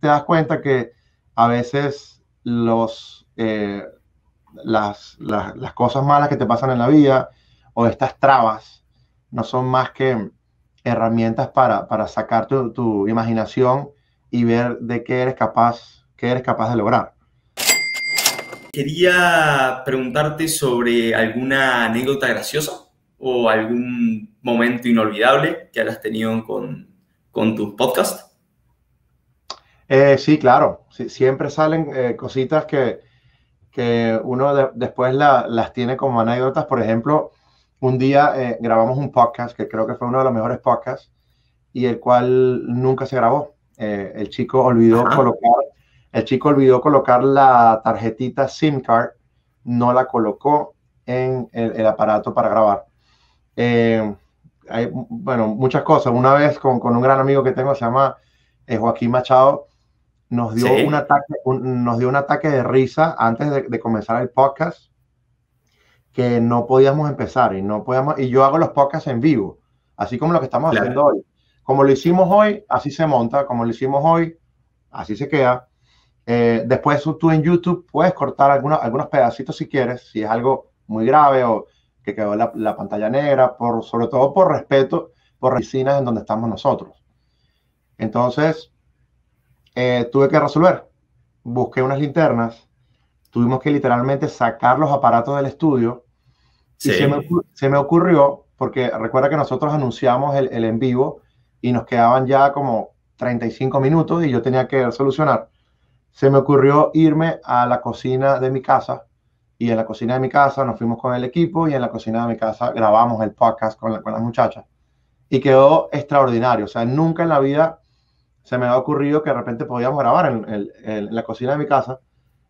te das cuenta que a veces eh, las, cosas malas que te pasan en la vida o estas trabas no son más que herramientas para, para sacar tu, imaginación y ver de qué eres capaz, qué eres capaz de lograr. Quería preguntarte sobre alguna anécdota graciosa o algún momento inolvidable que hayas tenido con, con tus podcasts. Eh, sí, claro, siempre salen eh, cositas que, que uno después las tiene como anécdotas. Por ejemplo, un día eh, grabamos un podcast que creo que fue uno de los mejores podcasts y el cual nunca se grabó. el chico olvidó colocar, el chico olvidó colocar la tarjetita SIM card, no la colocó en el, aparato para grabar. hay, bueno, muchas cosas. Una vez con, con un gran amigo que tengo, se llama Joaquín Machado, nos dio, un ataque, nos dio un ataque de risa antes de, comenzar el podcast que no podíamos empezar y no podíamos, y yo hago los podcasts en vivo, así como lo que estamos haciendo hoy. Como lo hicimos hoy, así se monta, como lo hicimos hoy, así se queda. Eh, después tú en YouTube puedes cortar algunos, algunos pedacitos si quieres, si es algo muy grave o que quedó la, pantalla negra, por, sobre todo por respeto por resinas en donde estamos nosotros. Entonces, eh, tuve que resolver. Busqué unas linternas, tuvimos que literalmente sacar los aparatos del estudio. se me, ocurrió, porque recuerda que nosotros anunciamos el, en vivo y nos quedaban ya como 35 minutos y yo tenía que solucionar. Se me ocurrió irme a la cocina de mi casa y en la cocina de mi casa nos fuimos con el equipo y en la cocina de mi casa grabamos el podcast con, la, con las muchachas. Y quedó extraordinario. O sea, nunca en la vida se me ha ocurrido que de repente podíamos grabar en, la cocina de mi casa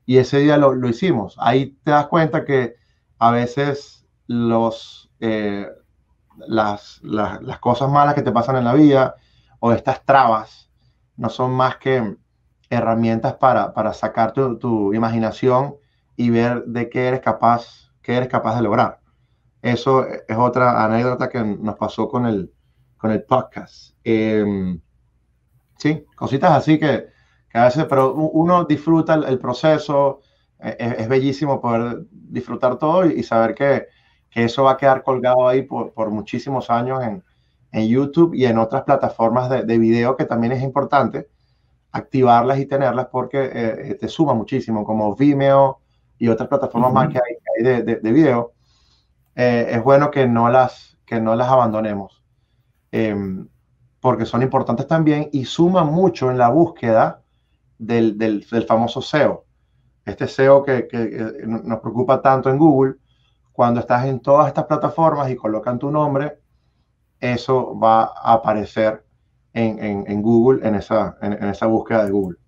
y ese día lo, hicimos. Ahí te das cuenta que a veces los, eh, las, cosas malas que te pasan en la vida o estas trabas no son más que herramientas para, para sacar tu, imaginación y ver de qué eres capaz, qué eres capaz de lograr. Eso es otra anécdota que nos pasó con el, con el podcast. Em, sí, cositas así que, que a veces, pero uno disfruta el, proceso, e, e, es, bellísimo poder disfrutar todo y, saber que, eso va a quedar colgado ahí por, muchísimos años en, YouTube y en otras plataformas de, video que también es importante activarlas y tenerlas porque eh, eh, te suma muchísimo, como Vimeo y otras plataformas más que hay, de, video. Eh, es bueno que no las, que no las abandonemos. Em, porque son importantes también y suman mucho en la búsqueda del, famoso SEO. Este SEO que, nos preocupa tanto en Google, cuando estás en todas estas plataformas y colocan tu nombre, eso va a aparecer en, Google, en esa, en esa búsqueda de Google.